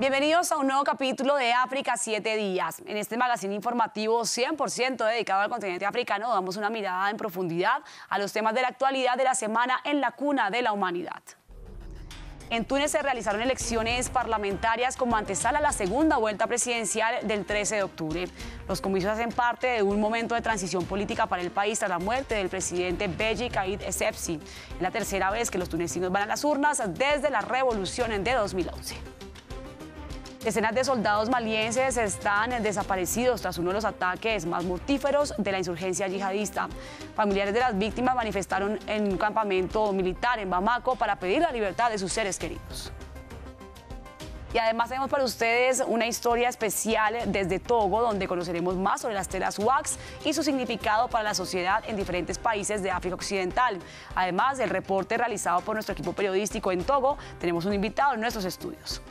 Bienvenidos a un nuevo capítulo de África 7 días. En este magazine informativo 100% dedicado al continente africano damos una mirada en profundidad a los temas de la actualidad de la semana en la cuna de la humanidad. En Túnez se realizaron elecciones parlamentarias como antesala a la segunda vuelta presidencial del 13 de octubre. Los comicios hacen parte de un momento de transición política para el país tras la muerte del presidente Beji Caid Essebsi. Es la tercera vez que los tunecinos van a las urnas desde la revolución de 2011. Decenas de soldados malienses están desaparecidos tras uno de los ataques más mortíferos de la insurgencia yihadista. Familiares de las víctimas manifestaron en un campamento militar en Bamako para pedir la libertad de sus seres queridos. Y además tenemos para ustedes una historia especial desde Togo, donde conoceremos más sobre las telas wax y su significado para la sociedad en diferentes países de África Occidental. Además del reporte realizado por nuestro equipo periodístico en Togo, tenemos un invitado en nuestros estudios.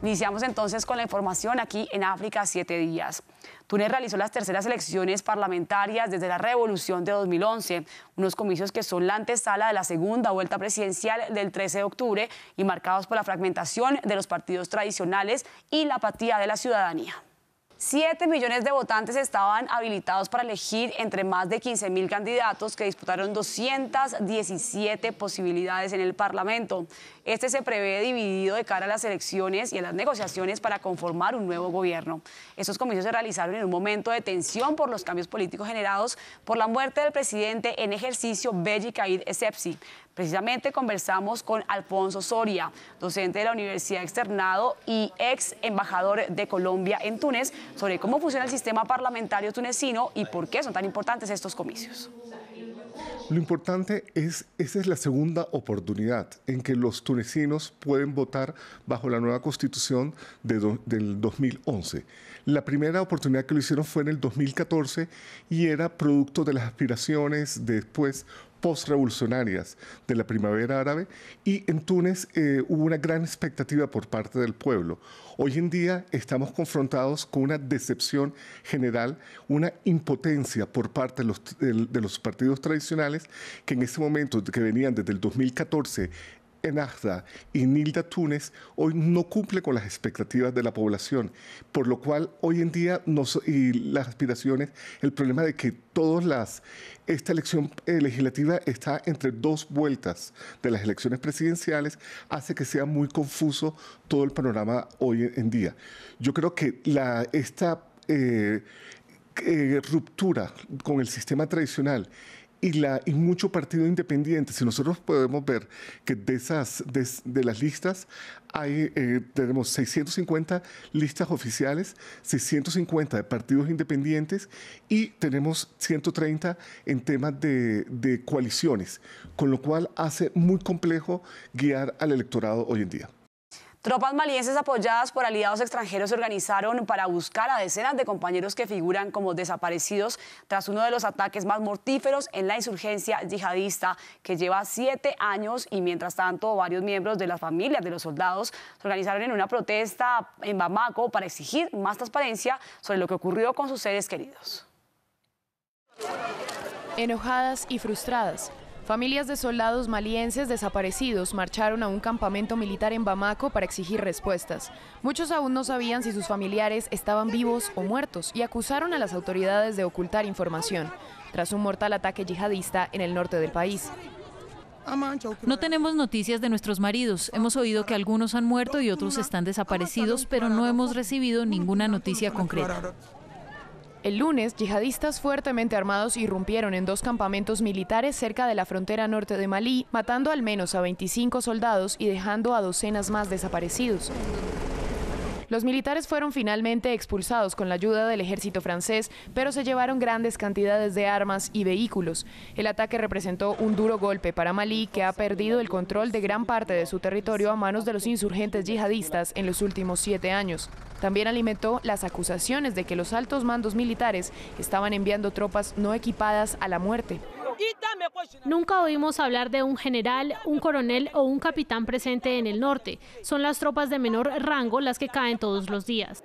Iniciamos entonces con la información aquí en África Siete Días. Túnez realizó las terceras elecciones parlamentarias desde la revolución de 2011, unos comicios que son la antesala de la segunda vuelta presidencial del 13 de octubre y marcados por la fragmentación de los partidos tradicionales y la apatía de la ciudadanía. Siete millones de votantes estaban habilitados para elegir entre más de 15 mil candidatos que disputaron 217 posibilidades en el Parlamento. Este se prevé dividido de cara a las elecciones y a las negociaciones para conformar un nuevo gobierno. Estos comicios se realizaron en un momento de tensión por los cambios políticos generados por la muerte del presidente en ejercicio Beji Caid Esepsi. Precisamente conversamos con Alfonso Soria, docente de la Universidad Externado y ex embajador de Colombia en Túnez, sobre cómo funciona el sistema parlamentario tunecino y por qué son tan importantes estos comicios. Lo importante es, esa es la segunda oportunidad en que los tunecinos pueden votar bajo la nueva constitución del 2011. La primera oportunidad que lo hicieron fue en el 2014 y era producto de las aspiraciones después postrevolucionarias de la primavera árabe y en Túnez eh, hubo una gran expectativa por parte del pueblo. Hoy en día estamos confrontados con una decepción general, una impotencia por parte los, de los partidos tradicionales que en ese momento, que venían desde el 2014 en Agda y Nilda Túnez hoy no cumple con las expectativas de la población, por lo cual hoy en día y las aspiraciones, el problema de que todas las esta elección eh, legislativa está entre dos vueltas de las elecciones presidenciales, hace que sea muy confuso todo el panorama hoy en día. Yo creo que la, esta eh, eh, ruptura con el sistema tradicional y, la, y mucho partido independiente. Si nosotros podemos ver que de esas de, las listas hay, eh, tenemos 650 listas oficiales, 650 de partidos independientes y tenemos 130 en temas de coaliciones, con lo cual hace muy complejo guiar al electorado hoy en día. Tropas malienses apoyadas por aliados extranjeros se organizaron para buscar a decenas de compañeros que figuran como desaparecidos tras uno de los ataques más mortíferos en la insurgencia yihadista que lleva siete años y mientras tanto varios miembros de las familias de los soldados se organizaron en una protesta en Bamako para exigir más transparencia sobre lo que ocurrió con sus seres queridos. Enojadas y frustradas, Familias de soldados malienses desaparecidos marcharon a un campamento militar en Bamako para exigir respuestas. Muchos aún no sabían si sus familiares estaban vivos o muertos y acusaron a las autoridades de ocultar información, tras un mortal ataque yihadista en el norte del país. No tenemos noticias de nuestros maridos. Hemos oído que algunos han muerto y otros están desaparecidos, pero no hemos recibido ninguna noticia concreta. El lunes, yihadistas fuertemente armados irrumpieron en dos campamentos militares cerca de la frontera norte de Malí, matando al menos a 25 soldados y dejando a docenas más desaparecidos. Los militares fueron finalmente expulsados con la ayuda del ejército francés, pero se llevaron grandes cantidades de armas y vehículos. El ataque representó un duro golpe para Malí, que ha perdido el control de gran parte de su territorio a manos de los insurgentes yihadistas en los últimos siete años. También alimentó las acusaciones de que los altos mandos militares estaban enviando tropas no equipadas a la muerte. Nunca oímos hablar de un general, un coronel o un capitán presente en el norte. Son las tropas de menor rango las que caen todos los días.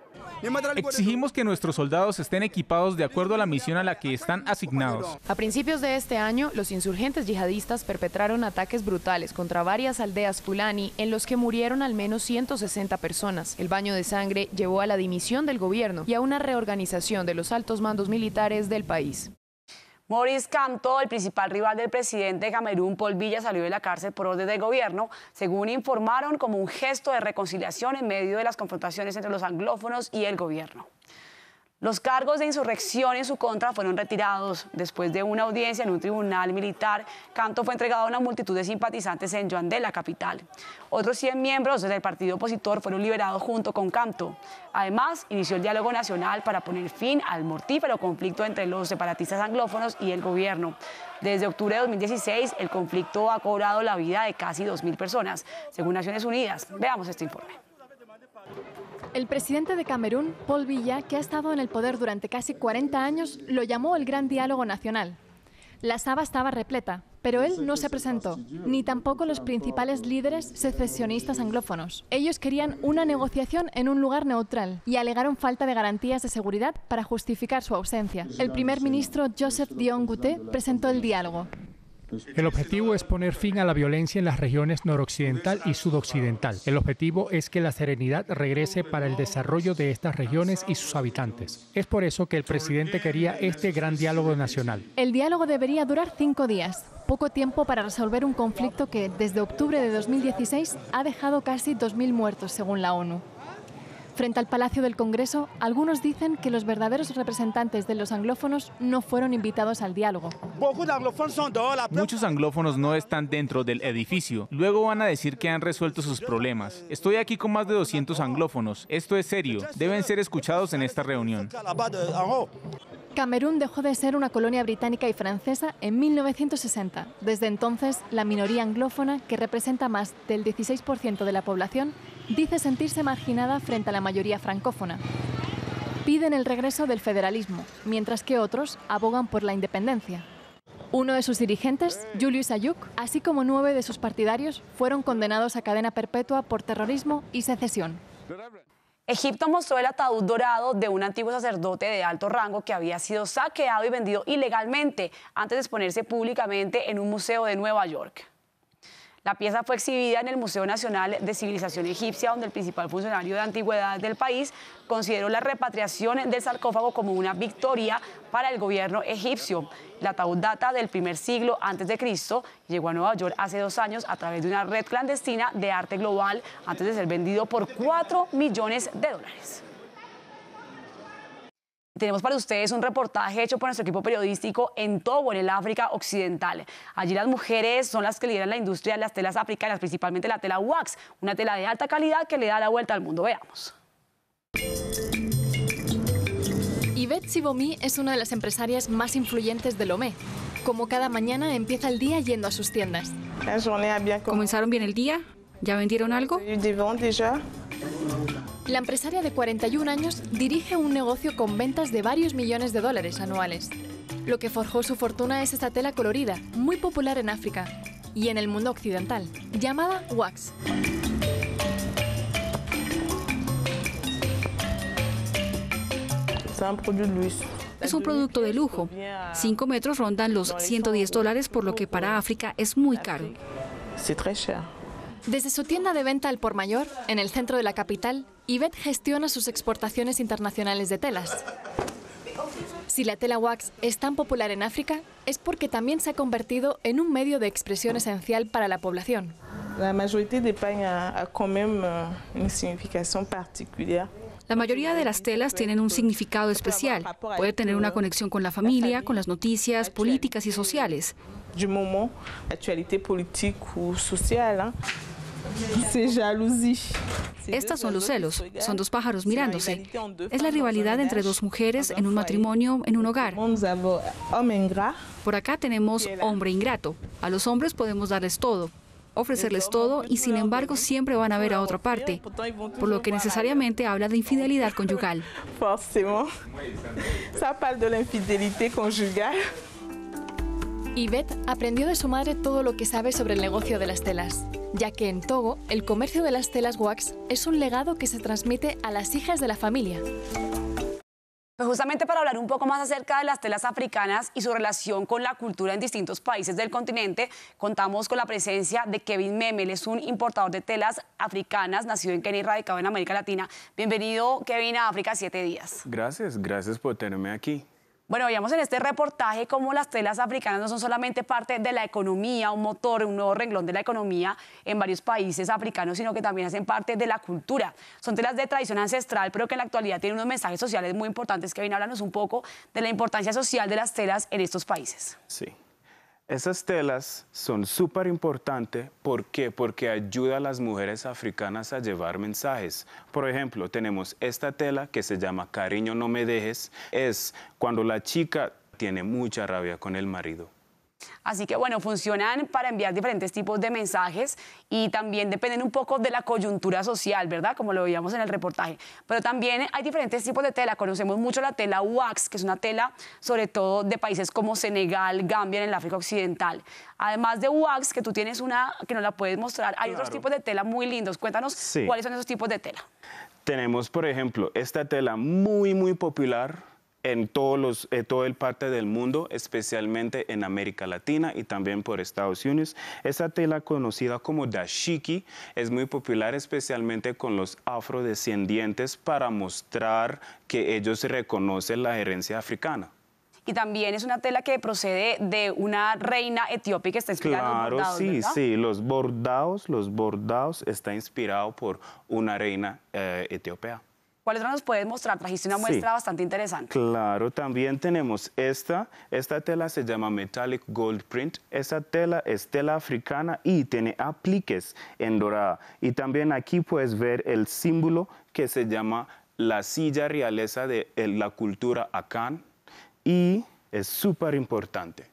Exigimos que nuestros soldados estén equipados de acuerdo a la misión a la que están asignados. A principios de este año, los insurgentes yihadistas perpetraron ataques brutales contra varias aldeas fulani en los que murieron al menos 160 personas. El baño de sangre llevó a la dimisión del gobierno y a una reorganización de los altos mandos militares del país. Maurice Canto, el principal rival del presidente Camerún, Paul Villa, salió de la cárcel por orden del gobierno, según informaron como un gesto de reconciliación en medio de las confrontaciones entre los anglófonos y el gobierno. Los cargos de insurrección en su contra fueron retirados. Después de una audiencia en un tribunal militar, Canto fue entregado a una multitud de simpatizantes en Joan de la capital. Otros 100 miembros del partido opositor fueron liberados junto con Canto. Además, inició el diálogo nacional para poner fin al mortífero conflicto entre los separatistas anglófonos y el gobierno. Desde octubre de 2016, el conflicto ha cobrado la vida de casi 2.000 personas, según Naciones Unidas. Veamos este informe. El presidente de Camerún, Paul Villa, que ha estado en el poder durante casi 40 años, lo llamó el Gran Diálogo Nacional. La Saba estaba repleta, pero él no se presentó, ni tampoco los principales líderes secesionistas anglófonos. Ellos querían una negociación en un lugar neutral y alegaron falta de garantías de seguridad para justificar su ausencia. El primer ministro Joseph Dion presentó el diálogo, el objetivo es poner fin a la violencia en las regiones noroccidental y sudoccidental. El objetivo es que la serenidad regrese para el desarrollo de estas regiones y sus habitantes. Es por eso que el presidente quería este gran diálogo nacional. El diálogo debería durar cinco días poco tiempo para resolver un conflicto que desde octubre de 2016 ha dejado casi 2.000 muertos, según la ONU. Frente al Palacio del Congreso, algunos dicen que los verdaderos representantes de los anglófonos no fueron invitados al diálogo. Muchos anglófonos no están dentro del edificio. Luego van a decir que han resuelto sus problemas. Estoy aquí con más de 200 anglófonos. Esto es serio. Deben ser escuchados en esta reunión. Camerún dejó de ser una colonia británica y francesa en 1960. Desde entonces, la minoría anglófona, que representa más del 16% de la población, dice sentirse marginada frente a la mayoría francófona. Piden el regreso del federalismo, mientras que otros abogan por la independencia. Uno de sus dirigentes, Julius Ayuk, así como nueve de sus partidarios, fueron condenados a cadena perpetua por terrorismo y secesión. Egipto mostró el ataúd dorado de un antiguo sacerdote de alto rango que había sido saqueado y vendido ilegalmente antes de exponerse públicamente en un museo de Nueva York. La pieza fue exhibida en el Museo Nacional de Civilización Egipcia, donde el principal funcionario de antigüedades del país consideró la repatriación del sarcófago como una victoria para el gobierno egipcio. La ataúd data del primer siglo antes de Cristo, llegó a Nueva York hace dos años a través de una red clandestina de arte global antes de ser vendido por 4 millones de dólares tenemos para ustedes un reportaje hecho por nuestro equipo periodístico en Togo, en el África Occidental. Allí las mujeres son las que lideran la industria de las telas africanas, principalmente la tela wax, una tela de alta calidad que le da la vuelta al mundo. Veamos. Yvette Sibomi es una de las empresarias más influyentes de Lomé. E. Como cada mañana empieza el día yendo a sus tiendas. ¿Comenzaron bien el día? ¿Ya vendieron algo? La empresaria de 41 años dirige un negocio con ventas de varios millones de dólares anuales. Lo que forjó su fortuna es esta tela colorida, muy popular en África y en el mundo occidental, llamada wax. Es un producto de lujo. cinco metros rondan los 110 dólares, por lo que para África es muy caro. Desde su tienda de venta al por mayor, en el centro de la capital, Yvette gestiona sus exportaciones internacionales de telas. Si la tela wax es tan popular en África, es porque también se ha convertido en un medio de expresión esencial para la población. La mayoría de euh, La mayoría de las telas tienen un significado especial. Puede tener una conexión con la familia, con las noticias políticas y sociales. Estas son los celos, son dos pájaros mirándose. Es la rivalidad entre dos mujeres en un matrimonio, en un hogar. Por acá tenemos hombre ingrato. A los hombres podemos darles todo, ofrecerles todo y sin embargo siempre van a ver a otra parte, por lo que necesariamente habla de infidelidad conyugal. Yvette aprendió de su madre todo lo que sabe sobre el negocio de las telas, ya que en Togo el comercio de las telas wax es un legado que se transmite a las hijas de la familia. Pues justamente para hablar un poco más acerca de las telas africanas y su relación con la cultura en distintos países del continente, contamos con la presencia de Kevin Memel, es un importador de telas africanas, nacido en Kenia y radicado en América Latina. Bienvenido, Kevin, a África Siete Días. Gracias, gracias por tenerme aquí. Bueno, veíamos en este reportaje cómo las telas africanas no son solamente parte de la economía, un motor, un nuevo renglón de la economía en varios países africanos, sino que también hacen parte de la cultura. Son telas de tradición ancestral, pero que en la actualidad tienen unos mensajes sociales muy importantes. que Kevin, háblanos un poco de la importancia social de las telas en estos países. Sí, esas telas son súper importantes. ¿Por Porque ayuda a las mujeres africanas a llevar mensajes. Por ejemplo, tenemos esta tela que se llama Cariño no me dejes. Es cuando la chica tiene mucha rabia con el marido. Así que bueno, funcionan para enviar diferentes tipos de mensajes y también dependen un poco de la coyuntura social, ¿verdad? Como lo veíamos en el reportaje. Pero también hay diferentes tipos de tela. Conocemos mucho la tela wax, que es una tela sobre todo de países como Senegal, Gambia, en el África Occidental. Además de wax, que tú tienes una que no la puedes mostrar, hay otros tipos de tela muy lindos. Cuéntanos cuáles son esos tipos de tela. Tenemos, por ejemplo, esta tela muy, muy popular en todos eh, todo el parte del mundo, especialmente en América Latina y también por Estados Unidos. Esa tela conocida como dashiki es muy popular especialmente con los afrodescendientes para mostrar que ellos reconocen la herencia africana y también es una tela que procede de una reina etíope que está inspirada en los sí, sí, los bordados, los bordados está inspirado por una reina eh, etíopea. ¿Cuáles otras nos puedes mostrar? Trajiste una muestra bastante interesante. Claro, también tenemos esta. Esta tela se llama Metallic Gold Print. Esa tela es tela africana y tiene apliques en dorada. Y también aquí puedes ver el símbolo que se llama la silla realeza de la cultura Akan. Y es súper importante.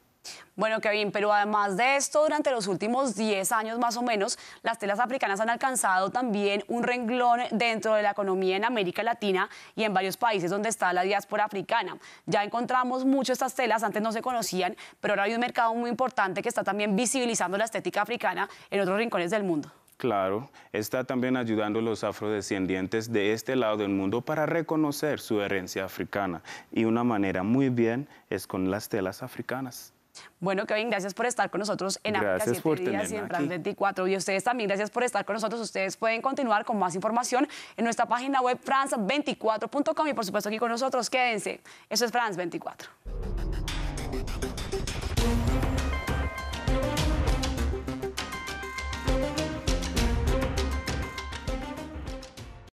Bueno, Kevin, pero además de esto, durante los últimos 10 años más o menos, las telas africanas han alcanzado también un renglón dentro de la economía en América Latina y en varios países donde está la diáspora africana. Ya encontramos mucho estas telas, antes no se conocían, pero ahora hay un mercado muy importante que está también visibilizando la estética africana en otros rincones del mundo. Claro, está también ayudando a los afrodescendientes de este lado del mundo para reconocer su herencia africana y una manera muy bien es con las telas africanas. Bueno, Kevin, gracias por estar con nosotros en África 7 días y en 24. Y ustedes también, gracias por estar con nosotros. Ustedes pueden continuar con más información en nuestra página web france24.com y por supuesto aquí con nosotros. Quédense. Eso es France 24.